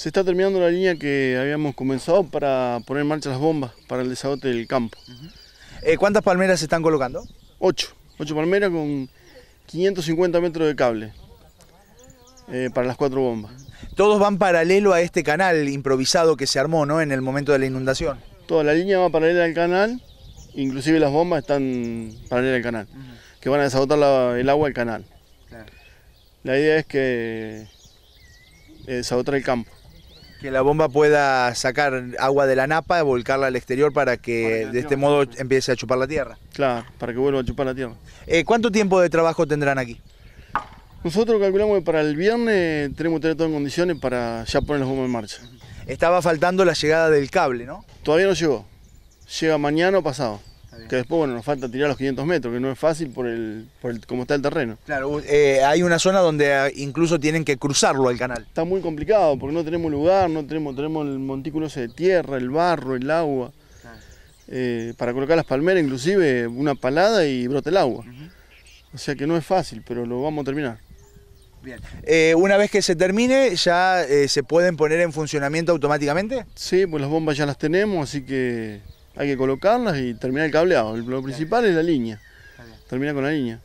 Se está terminando la línea que habíamos comenzado para poner en marcha las bombas para el desagote del campo. Eh, ¿Cuántas palmeras se están colocando? Ocho. Ocho palmeras con 550 metros de cable eh, para las cuatro bombas. Todos van paralelo a este canal improvisado que se armó ¿no? en el momento de la inundación. Toda la línea va paralela al canal, inclusive las bombas están paralelas al canal, que van a desagotar el agua al canal. La idea es que eh, desagotar el campo. Que la bomba pueda sacar agua de la napa, y volcarla al exterior para que, de este modo empiece a chupar la tierra. Claro, para que vuelva a chupar la tierra. Eh, ¿Cuánto tiempo de trabajo tendrán aquí? Nosotros calculamos que para el viernes tenemos que tener todo en condiciones para ya poner las bombas en marcha. Estaba faltando la llegada del cable, ¿no? Todavía no llegó. Llega mañana o pasado. Que después, bueno, nos falta tirar los 500 metros, que no es fácil por el, por el cómo está el terreno. Claro, eh, hay una zona donde ah, incluso tienen que cruzarlo el canal. Está muy complicado porque no tenemos lugar, no tenemos, tenemos el montículo de tierra, el barro, el agua. Eh, para colocar las palmeras, inclusive una palada y brota el agua. O sea que no es fácil, pero lo vamos a terminar. Bien. Eh, una vez que se termine, ¿ya se pueden poner en funcionamiento automáticamente? Sí, pues las bombas ya las tenemos, así que hay que colocarlas y terminar el cableado. Lo principal es la línea. Termina con la línea.